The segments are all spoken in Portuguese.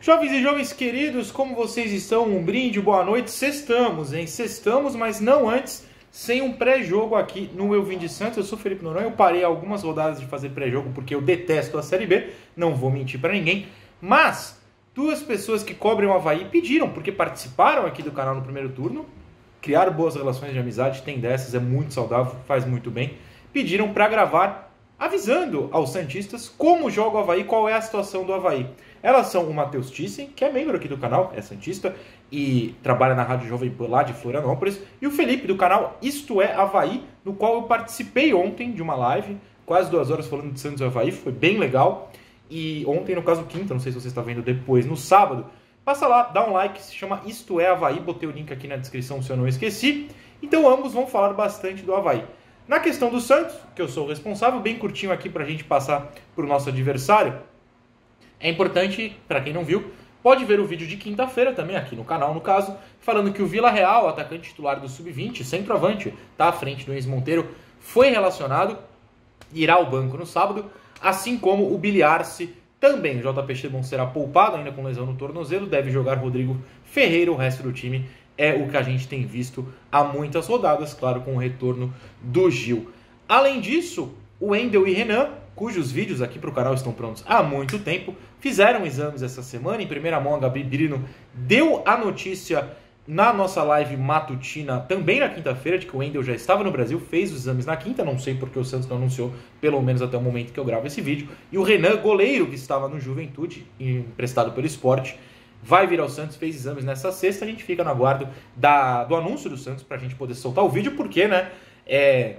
Jovens e jovens queridos, como vocês estão? Um brinde, boa noite. Sextamos, hein? Sextamos, mas não antes, sem um pré-jogo aqui no Eu Vim de Santos. Eu sou Felipe Noronha. Eu parei algumas rodadas de fazer pré-jogo porque eu detesto a Série B. Não vou mentir para ninguém. Mas duas pessoas que cobrem o Havaí pediram, porque participaram aqui do canal no primeiro turno. Criaram boas relações de amizade, tem dessas, é muito saudável, faz muito bem. Pediram para gravar avisando aos Santistas como joga o Havaí, qual é a situação do Havaí. Elas são o Matheus Thyssen, que é membro aqui do canal, é Santista, e trabalha na Rádio Jovem Pan lá de Florianópolis, e o Felipe do canal Isto é Havaí, no qual eu participei ontem de uma live, quase duas horas falando de Santos e Havaí, foi bem legal. E ontem, no caso quinta, não sei se você está vendo depois, no sábado, passa lá, dá um like, se chama Isto é Havaí, botei o link aqui na descrição se eu não esqueci. Então ambos vão falar bastante do Havaí. Na questão do Santos, que eu sou o responsável, bem curtinho aqui para a gente passar para o nosso adversário, é importante, para quem não viu, pode ver o vídeo de quinta-feira também, aqui no canal, no caso, falando que o Vila Real, atacante titular do Sub-20, centroavante, está à frente do Enes Monteiro, foi relacionado, irá ao banco no sábado, assim como o Biliarce também. O JP Chibon será poupado ainda com lesão no tornozelo, deve jogar Rodrigo Ferreira, o resto do time é o que a gente tem visto há muitas rodadas, claro, com o retorno do Gil. Além disso, o Endel e Renan cujos vídeos aqui para o canal estão prontos há muito tempo, fizeram exames essa semana. Em primeira mão, a Gabi Brino deu a notícia na nossa live matutina, também na quinta-feira, de que o Wendel já estava no Brasil, fez os exames na quinta, não sei porque o Santos não anunciou, pelo menos até o momento que eu gravo esse vídeo. E o Renan, goleiro que estava no Juventude, emprestado pelo esporte, vai vir ao Santos, fez exames nessa sexta. A gente fica no aguardo da, do anúncio do Santos para a gente poder soltar o vídeo, porque, né? É,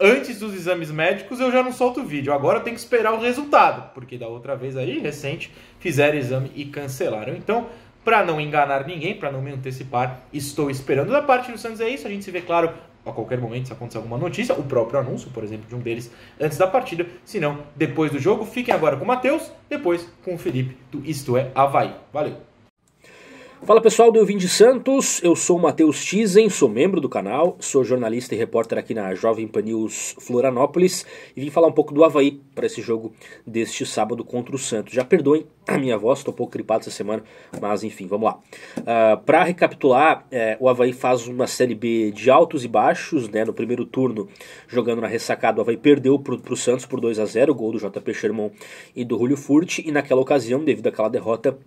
antes dos exames médicos eu já não solto o vídeo. Agora eu tenho que esperar o resultado, porque da outra vez aí, recente, fizeram exame e cancelaram. Então, para não enganar ninguém, para não me antecipar, estou esperando. Da parte do Santos é isso, a gente se vê, claro, a qualquer momento se acontecer alguma notícia, o próprio anúncio, por exemplo, de um deles antes da partida, se não, depois do jogo. Fiquem agora com o Matheus, depois com o Felipe do Isto é Havaí. Valeu! Fala pessoal do Eu Vim de Santos, eu sou o Matheus Tizen, sou membro do canal, sou jornalista e repórter aqui na Jovem Pan News Florianópolis e vim falar um pouco do Havaí para esse jogo deste sábado contra o Santos. Já perdoem a minha voz, estou um pouco gripado essa semana, mas enfim, vamos lá. Uh, ah, para recapitular, é, o Havaí faz uma Série B de altos e baixos, né? no primeiro turno, jogando na ressacada, o Havaí perdeu para o Santos por 2 a 0 gol do JP Sherman e do Julio Furti, e naquela ocasião, devido àquela derrota,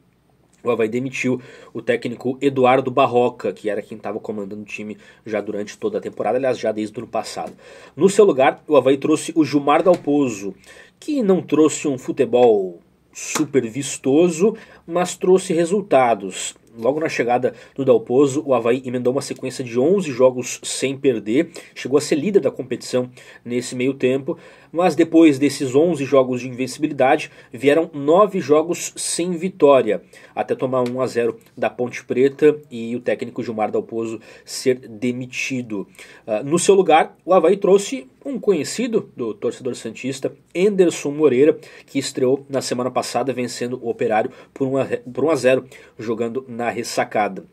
o Havaí demitiu o técnico Eduardo Barroca, que era quem estava comandando o time já durante toda a temporada, aliás, já desde o ano passado. No seu lugar, o Havaí trouxe o Gilmar Dalpozo, que não trouxe um futebol super vistoso, mas trouxe resultados. Logo na chegada do Dalpozo, o Havaí emendou uma sequência de 11 jogos sem perder, chegou a ser líder da competição nesse meio tempo, mas depois desses 11 jogos de invencibilidade, vieram 9 jogos sem vitória, até tomar 1 a 0 da Ponte Preta e o técnico Gilmar Dalpozo ser demitido. Ah, no seu lugar, o Havaí trouxe um conhecido do torcedor Santista, Enderson Moreira, que estreou na semana passada vencendo o Operário por 1 a 0, jogando na ressacada.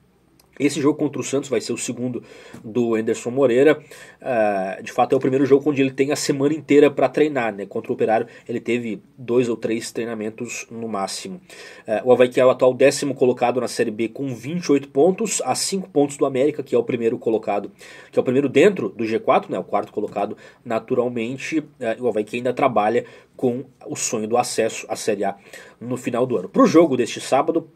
Esse jogo contra o Santos vai ser o segundo do Anderson Moreira. Uh, de fato, é o primeiro jogo onde ele tem a semana inteira para treinar. Né? Contra o Operário, ele teve dois ou três treinamentos no máximo. Uh, o Havaí, que é o atual décimo colocado na Série B, com 28 pontos, a 5 pontos do América, que é o primeiro colocado, que é o primeiro dentro do G4, né? o quarto colocado naturalmente. Uh, o Havaí, que ainda trabalha com o sonho do acesso à Série A no final do ano. Para o jogo deste sábado,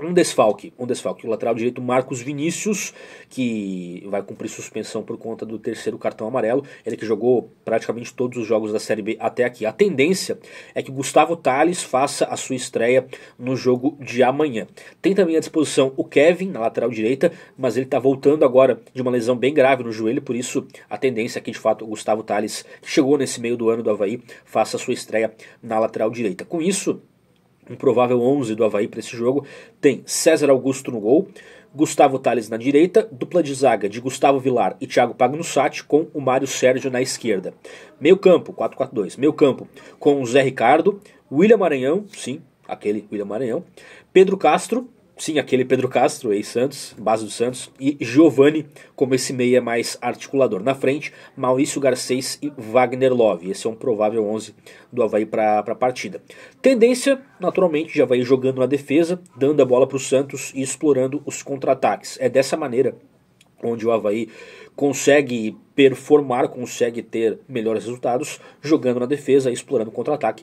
um desfalque, um desfalque. O lateral direito Marcos Vinícius, que vai cumprir suspensão por conta do terceiro cartão amarelo. Ele que jogou praticamente todos os jogos da Série B até aqui. A tendência é que Gustavo Tales faça a sua estreia no jogo de amanhã. Tem também à disposição o Kevin na lateral direita, mas ele está voltando agora de uma lesão bem grave no joelho, por isso a tendência é que de fato o Gustavo Tales, que chegou nesse meio do ano do Havaí, faça a sua estreia na lateral direita. Com isso, um provável 11 do Havaí para esse jogo, tem César Augusto no gol, Gustavo Tales na direita, dupla de zaga de Gustavo Vilar e Thiago Pagnussati com o Mário Sérgio na esquerda. Meio campo, 4-4-2, meio campo com o Zé Ricardo, William Maranhão, sim, aquele William Maranhão, Pedro Castro, Sim, aquele Pedro Castro, ex-Santos, base do Santos, e Giovani como esse meia mais articulador. Na frente, Maurício Garcês e Wagner Love. Esse é um provável 11 do Havaí para a partida. Tendência, naturalmente, de Havaí jogando na defesa, dando a bola para o Santos e explorando os contra-ataques. É dessa maneira onde o Havaí consegue performar, consegue ter melhores resultados jogando na defesa, explorando o contra-ataque,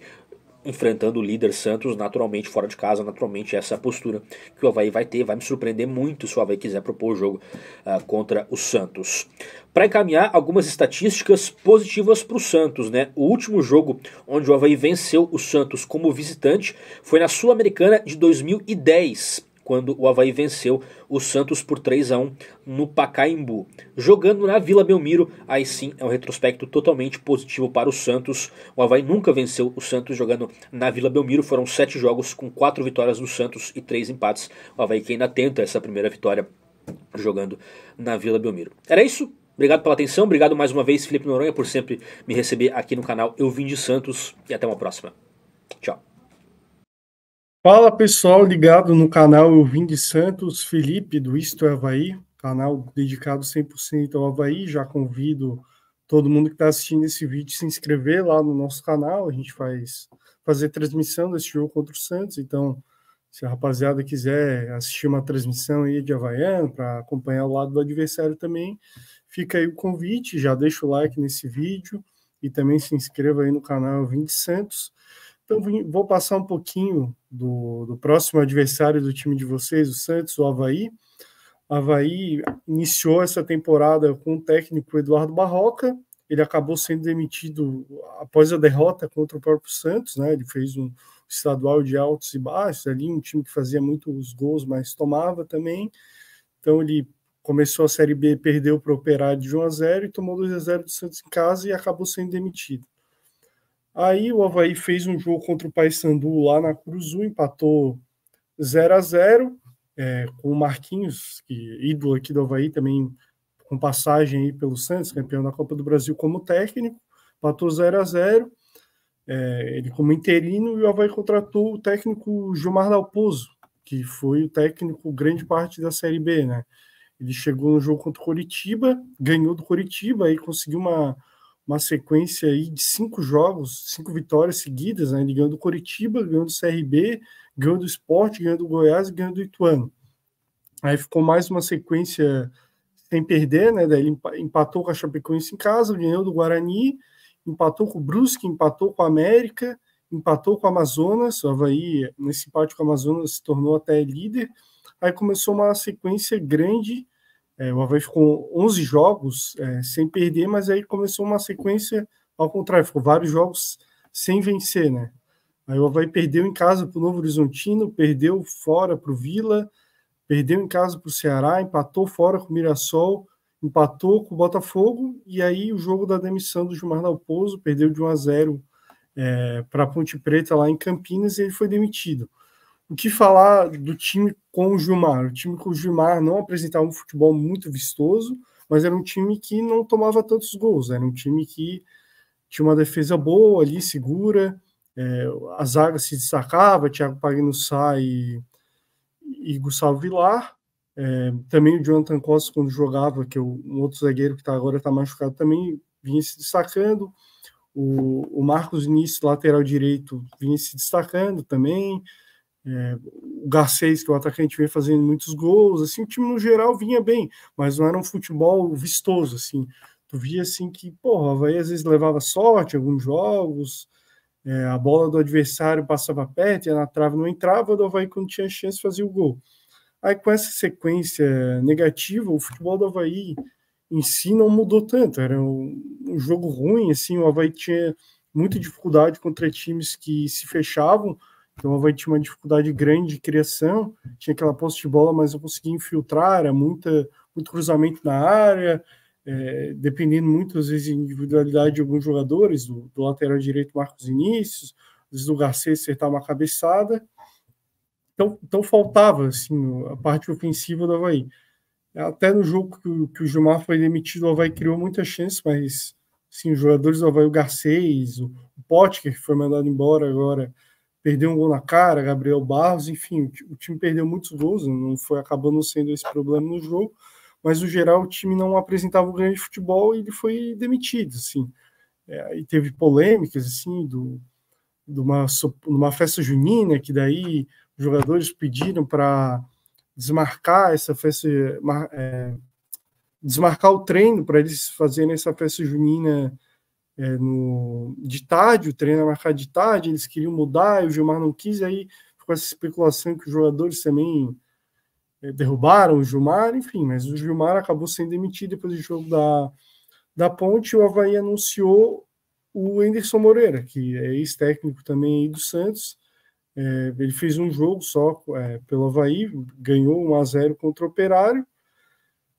enfrentando o líder Santos naturalmente fora de casa, naturalmente essa postura que o Havaí vai ter, vai me surpreender muito se o Havaí quiser propor o jogo uh, contra o Santos. Para encaminhar algumas estatísticas positivas para o Santos, né? O último jogo onde o Havaí venceu o Santos como visitante foi na Sul-Americana de 2010 quando o Havaí venceu o Santos por 3 a 1 no Pacaembu. Jogando na Vila Belmiro, aí sim é um retrospecto totalmente positivo para o Santos. O Havaí nunca venceu o Santos jogando na Vila Belmiro, foram sete jogos com quatro vitórias do Santos e três empates. O Havaí que ainda tenta essa primeira vitória jogando na Vila Belmiro. Era isso? Obrigado pela atenção, obrigado mais uma vez, Felipe Noronha, por sempre me receber aqui no canal Eu Vim de Santos e até uma próxima. Tchau. Fala pessoal ligado no canal Eu Vim de Santos, Felipe do Isto é Havaí, canal dedicado 100% ao Havaí. Já convido todo mundo que está assistindo esse vídeo se inscrever lá no nosso canal. A gente faz fazer transmissão desse jogo contra o Santos. Então, se a rapaziada quiser assistir uma transmissão aí de Havaiano para acompanhar o lado do adversário também, fica aí o convite. Já deixa o like nesse vídeo e também se inscreva aí no canal Eu Vim de Santos. Então, vou passar um pouquinho do, do próximo adversário do time de vocês, o Santos, o Havaí. O Havaí iniciou essa temporada com o técnico Eduardo Barroca, ele acabou sendo demitido após a derrota contra o próprio Santos, né? Ele fez um estadual de altos e baixos ali, um time que fazia muitos gols, mas tomava também. Então ele começou a Série B, perdeu para o Operário de 1 a 0 e tomou 2 a 0 do Santos em casa e acabou sendo demitido. Aí o Havaí fez um jogo contra o Paysandu lá na Cruzu, empatou 0 a 0 é, com o Marquinhos, que, ídolo aqui do Havaí, também com passagem aí pelo Santos, campeão da Copa do Brasil como técnico, empatou 0 a 0 é, ele como interino, e o Havaí contratou o técnico Gilmar Dalpozo, que foi o técnico grande parte da Série B, né? Ele chegou no jogo contra o Coritiba, ganhou do Coritiba e conseguiu uma uma sequência aí de cinco jogos, cinco vitórias seguidas, né? Ele ganhou do Coritiba, ganhou do CRB, ganhou do Esporte, ganhou do Goiás e ganhou do Ituano. Aí ficou mais uma sequência sem perder, né? Daí ele empatou com a Chapecoense em casa, ganhou do Guarani, empatou com o Brusque, empatou com a América, empatou com o Amazonas, o Havaí, nesse empate com o Amazonas, se tornou até líder. Aí começou uma sequência grande é, uma vez com 11 jogos é, sem perder, mas aí começou uma sequência ao contrário, ficou vários jogos sem vencer, né? Aí o Havaí perdeu em casa para o Novo Horizontino, perdeu fora para o Vila, perdeu em casa para o Ceará, empatou fora com o Mirassol, empatou com o Botafogo, e aí o jogo da demissão do Gilmar Dalpozo perdeu de 1 a 0 é, para a Ponte Preta lá em Campinas e ele foi demitido. O que falar do time com o Gilmar? O time com o Gilmar não apresentava um futebol muito vistoso, mas era um time que não tomava tantos gols. Era um time que tinha uma defesa boa ali, segura. É, a zaga se destacava, Thiago Pagno Sá e, e Gustavo Vilar. É, também o Jonathan Costa, quando jogava, que é um outro zagueiro que tá, agora está machucado, também vinha se destacando. O, o Marcos Início, lateral direito, vinha se destacando também. É, o Garcês, que é o atacante, vem fazendo muitos gols, assim, o time no geral vinha bem, mas não era um futebol vistoso, assim. Tu via, assim, que, porra, o Havaí às vezes levava sorte em alguns jogos, é, a bola do adversário passava perto e na trave não entrava, o Havaí, quando tinha chance, fazia o gol. Aí, com essa sequência negativa, o futebol do Havaí em si não mudou tanto, era um, um jogo ruim, assim, o Havaí tinha muita dificuldade contra times que se fechavam, então o Havaí tinha uma dificuldade grande de criação, tinha aquela posse de bola, mas eu conseguia infiltrar, era muita, muito cruzamento na área, é, dependendo muito às vezes da individualidade de alguns jogadores, do, do lateral direito Marcos Inícios, do Garcês acertar uma cabeçada. Então, então faltava assim, a parte ofensiva do Havaí. Até no jogo que, que o Gilmar foi demitido, o Havaí criou muitas chances, mas assim, os jogadores do Havaí, o Garcês, o, o Potker, que foi mandado embora agora, perdeu um gol na cara, Gabriel Barros, enfim, o time perdeu muitos gols, não foi acabando sendo esse problema no jogo, mas no geral o time não apresentava um grande futebol e ele foi demitido, assim. É, e teve polêmicas, assim, do, de uma, uma festa junina, que daí os jogadores pediram para desmarcar essa festa, é, desmarcar o treino para eles fazerem essa festa junina é, no, de tarde, o treino era marcado de tarde, eles queriam mudar, e o Gilmar não quis, aí ficou essa especulação que os jogadores também é, derrubaram o Gilmar, enfim, mas o Gilmar acabou sendo demitido depois do jogo da, da ponte, o Havaí anunciou o enderson Moreira, que é ex-técnico também do Santos, é, ele fez um jogo só é, pelo Havaí, ganhou 1 a 0 contra o Operário,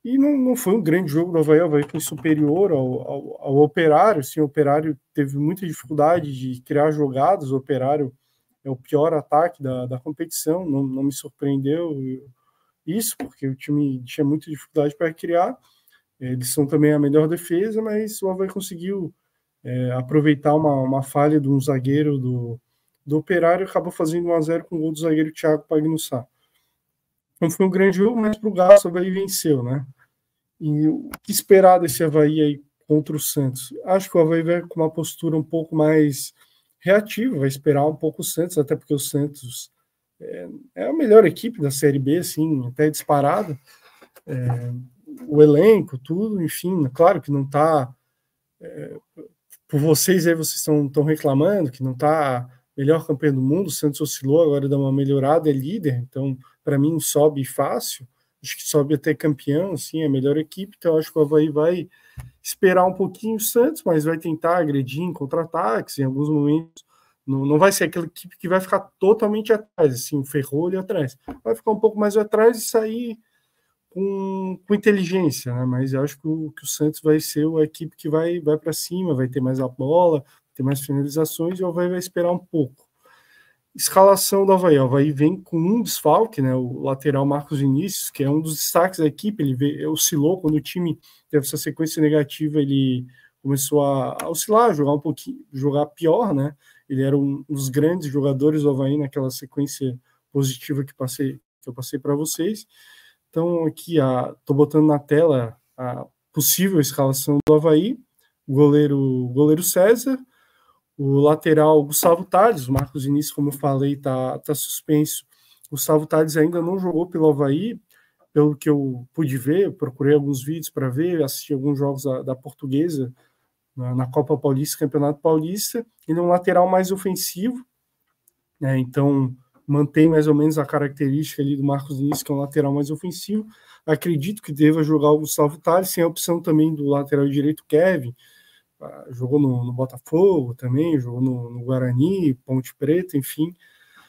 e não, não foi um grande jogo do Havaí, o Havaí foi superior ao, ao, ao Operário. Sim, o Operário teve muita dificuldade de criar jogadas, o Operário é o pior ataque da, da competição, não, não me surpreendeu isso, porque o time tinha muita dificuldade para criar. Eles são também a melhor defesa, mas o Havaí conseguiu é, aproveitar uma, uma falha de um zagueiro do, do Operário e acabou fazendo 1 a 0 com o gol do zagueiro Thiago Pagnussá. Não foi um grande jogo, mas para o Galo, o Havaí venceu, né? E o que esperar desse Havaí aí contra o Santos? Acho que o Havaí vai com uma postura um pouco mais reativa, vai esperar um pouco o Santos, até porque o Santos é, é a melhor equipe da Série B, assim, até disparada. É, o elenco, tudo, enfim, claro que não está. É, por vocês aí, vocês estão reclamando que não está melhor campanha do mundo, o Santos oscilou, agora dá uma melhorada, é líder, então para mim sobe fácil, acho que sobe até campeão, sim, é a melhor equipe, então acho que o Havaí vai esperar um pouquinho o Santos, mas vai tentar agredir em contra-ataques, em alguns momentos não, não vai ser aquela equipe que vai ficar totalmente atrás, assim, o ferrolho é atrás, vai ficar um pouco mais atrás e sair com, com inteligência, né? mas eu acho que o, que o Santos vai ser a equipe que vai, vai para cima, vai ter mais a bola, ter mais finalizações e o Havaí vai esperar um pouco. Escalação do Havaí. O Havaí vem com um desfalque, né, o lateral Marcos Vinícius, que é um dos destaques da equipe. Ele veio, oscilou quando o time teve essa sequência negativa, ele começou a oscilar, jogar um pouquinho, jogar pior, né? Ele era um dos grandes jogadores do Havaí naquela sequência positiva que passei que eu passei para vocês. Então aqui a tô botando na tela a possível escalação do Havaí. goleiro, goleiro César, o lateral Gustavo Tales, o Marcos Início, como eu falei, está tá suspenso. O Gustavo Tales ainda não jogou pelo Havaí, pelo que eu pude ver, eu procurei alguns vídeos para ver, assisti alguns jogos da, da portuguesa na, na, Copa Paulista, Campeonato Paulista. Ele é um lateral mais ofensivo, né, então mantém mais ou menos a característica ali do Marcos Início, que é um lateral mais ofensivo. Acredito que deva jogar o Gustavo Tales, sem a opção também do lateral direito Kevin, jogou no, no Botafogo também, jogou no, no, Guarani, Ponte Preta, enfim.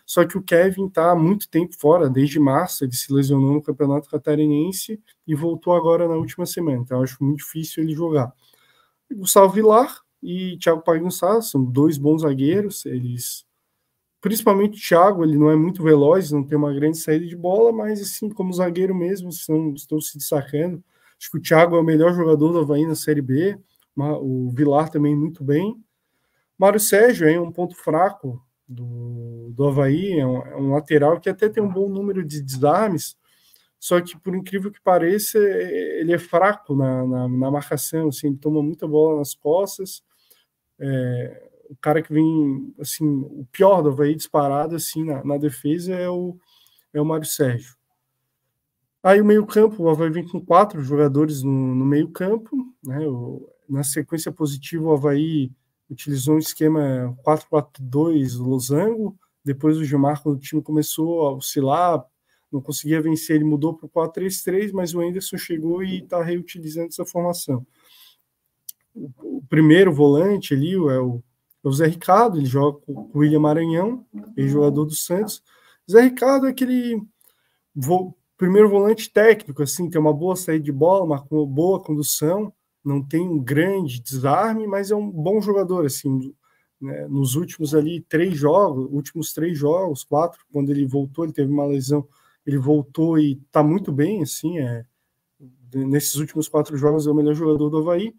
Só que o Kevin está há muito tempo fora, desde março, ele se lesionou no Campeonato Catarinense e voltou agora na última semana, então acho muito difícil ele jogar. Gustavo Vilar e Thiago Pagunçá são dois bons zagueiros, eles principalmente o Thiago, ele não é muito veloz, não tem uma grande saída de bola, mas assim, como zagueiro mesmo, estão, estão se destacando. Acho que o Thiago é o melhor jogador do Havaí na Série B, o Vilar também muito bem. Mário Sérgio é um ponto fraco do, do Havaí, é um, é um, lateral que até tem um bom número de desarmes, só que por incrível que pareça, ele é fraco na, na, na marcação, assim, ele toma muita bola nas costas. É, o cara que vem, assim, o pior do Havaí disparado, assim, na, na defesa é o, é o Mário Sérgio. Aí o meio-campo, o Havaí vem com quatro jogadores no, no meio-campo, né? O, na sequência positiva, o Havaí utilizou um esquema 4-4-2 losango. Depois o Gilmar, quando o time começou a oscilar, não conseguia vencer, ele mudou para o 4-3-3, mas o Enderson chegou e está reutilizando essa formação. O primeiro volante ali é o, é o Zé Ricardo, ele joga com o William Maranhão, ex-jogador do Santos. Zé Ricardo é aquele vo, primeiro volante técnico, assim, tem uma boa saída de bola, uma boa condução, não tem um grande desarme, mas é um bom jogador, assim, né? nos últimos ali três jogos, últimos três jogos, quatro, quando ele voltou, ele teve uma lesão, ele voltou e está muito bem, assim, é, nesses últimos quatro jogos é o melhor jogador do Havaí.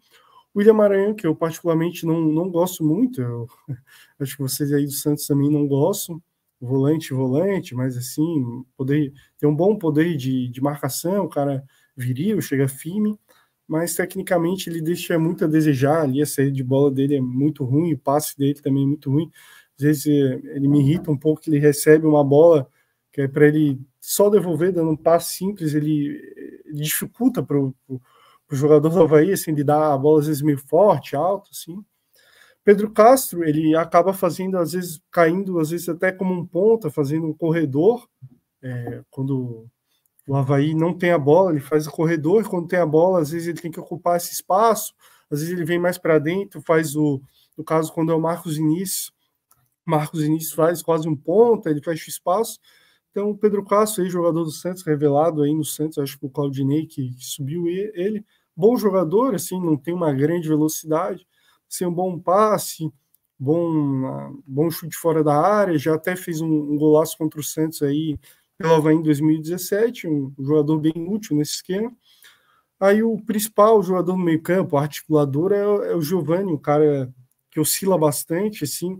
O William Maranhão, que eu particularmente não, não gosto muito, eu, acho que vocês aí do Santos também não gostam, volante, volante, mas assim, poder, tem um bom poder de, de marcação, o cara viril, chega firme, mas tecnicamente ele deixa muito a desejar ali, a saída de bola dele é muito ruim, o passe dele também é muito ruim. Às vezes eh, ele me irrita um pouco que ele recebe uma bola que é para ele só devolver dando um passe simples, ele, ele eh, dificulta para o jogador do Havaí, assim, ele dá a bola às vezes meio forte, alto, assim. Pedro Castro, ele acaba fazendo, às vezes, caindo, às vezes até como um ponta, fazendo um corredor, é, quando o Havaí não tem a bola, ele faz o corredor, quando tem a bola, às vezes ele tem que ocupar esse espaço, às vezes ele vem mais para dentro, faz o. No caso, quando é o Marcos Início, Marcos Início faz quase um ponta, ele fecha o espaço. Então, o Pedro Castro, aí, jogador do Santos, revelado aí no Santos, acho que o Claudinei que, que subiu ele, bom jogador, assim, não tem uma grande velocidade, sem assim, um bom passe, bom, bom chute fora da área, já até fez um, um golaço contra o Santos aí pelo Havaí em 2017, um jogador bem útil nesse esquema. Aí o principal jogador no meio-campo, articulador, é, é o Giovanni, um cara que oscila bastante, assim.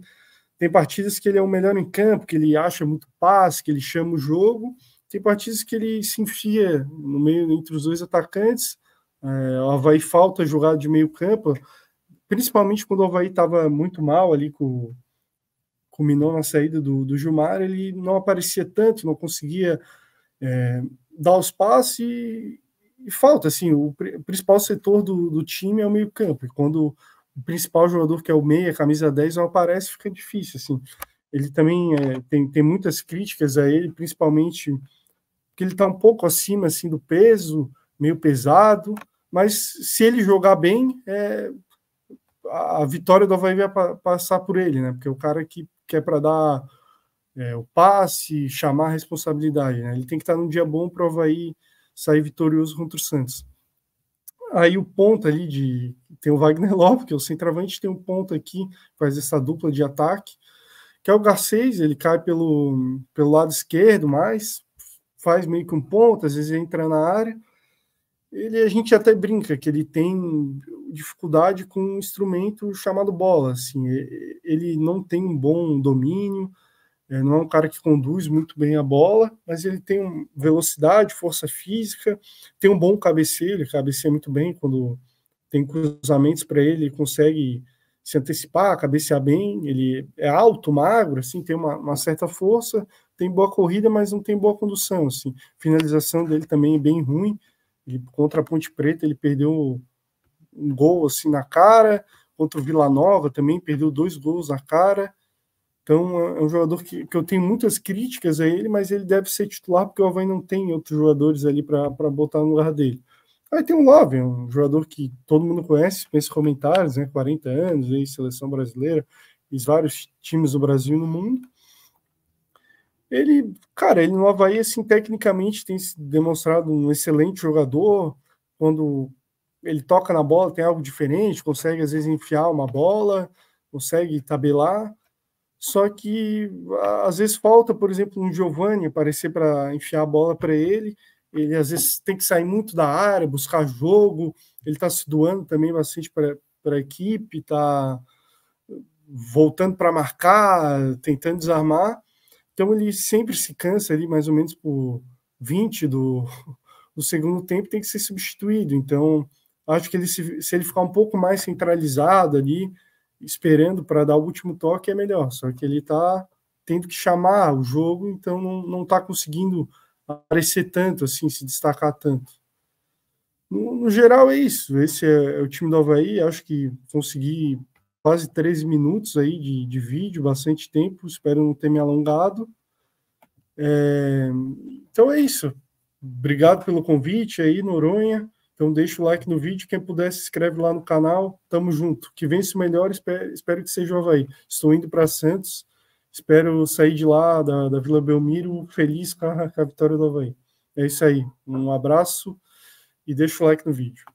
Tem partidas que ele é o melhor em campo, que ele acha muito passe, que ele chama o jogo. Tem partidas que ele se enfia no meio entre os dois atacantes. É, o Havaí falta jogar de meio campo, principalmente quando o Havaí estava muito mal ali com, culminou na saída do, do Gilmar, ele não aparecia tanto, não conseguia é, dar os passes e, e, falta. Assim, o, pr principal setor do, do time é o meio-campo. Quando o principal jogador, que é o meia, camisa 10, não aparece, fica difícil. Assim. Ele também é, tem, tem muitas críticas a ele, principalmente que ele está um pouco acima assim do peso, meio pesado, mas se ele jogar bem, é, a vitória do Havaí vai passar por ele, né? Porque é o cara que que é para dar é, o passe, chamar a responsabilidade. Né? Ele tem que estar num dia bom para o Havaí sair vitorioso contra o Santos. Aí o ponto ali de. Tem o Wagner Lopes, que é o centroavante, tem um ponto aqui, faz essa dupla de ataque, que é o Garcês, ele cai pelo, pelo lado esquerdo, mas faz meio que um ponto, às vezes entra na área ele a gente até brinca que ele tem dificuldade com um instrumento chamado bola, assim, ele não tem um bom domínio, é, não é um cara que conduz muito bem a bola, mas ele tem velocidade, força física, tem um bom cabeceio, ele cabeceia muito bem quando tem cruzamentos para ele, ele consegue se antecipar, cabecear bem, ele é alto, magro, assim, tem uma, uma certa força, tem boa corrida, mas não tem boa condução, assim, finalização dele também é bem ruim, ele, contra a Ponte Preta, ele perdeu um gol assim na cara. Contra o Vila Nova também perdeu dois gols na cara. Então é, é um jogador que, que eu tenho muitas críticas a ele, mas ele deve ser titular porque o Havaí não tem outros jogadores ali para botar no lugar dele. Aí tem o Love, um jogador que todo mundo conhece, pensa comentários, né? 40 anos, aí, seleção brasileira, fez vários times do Brasil e no mundo. Ele, cara, ele no Havaí, assim, tecnicamente tem se demonstrado um excelente jogador. Quando ele toca na bola, tem algo diferente, consegue às vezes enfiar uma bola, consegue tabelar. Só que às vezes falta, por exemplo, um Giovanni aparecer para enfiar a bola para ele. Ele às vezes tem que sair muito da área, buscar jogo. Ele está se doando também bastante para a equipe, está voltando para marcar, tentando desarmar. Então ele sempre se cansa ali mais ou menos por 20 do, do segundo tempo, tem que ser substituído. Então acho que ele se, se ele ficar um pouco mais centralizado ali, esperando para dar o último toque, é melhor. Só que ele está tendo que chamar o jogo, então não está conseguindo aparecer tanto, assim, se destacar tanto. No, no geral é isso. Esse é, é, o time do Havaí. Acho que conseguir quase 13 minutos aí de, de vídeo, bastante tempo, espero não ter me alongado. É, então é isso. Obrigado pelo convite aí, Noronha. Então deixa o like no vídeo, quem puder se inscreve lá no canal. Tamo junto. Que vença o melhor, espero, espero que seja o Havaí. Estou indo para Santos, espero sair de lá, da, da Vila Belmiro, feliz com a, com a vitória do Havaí. É isso aí. Um abraço e deixa o like no vídeo.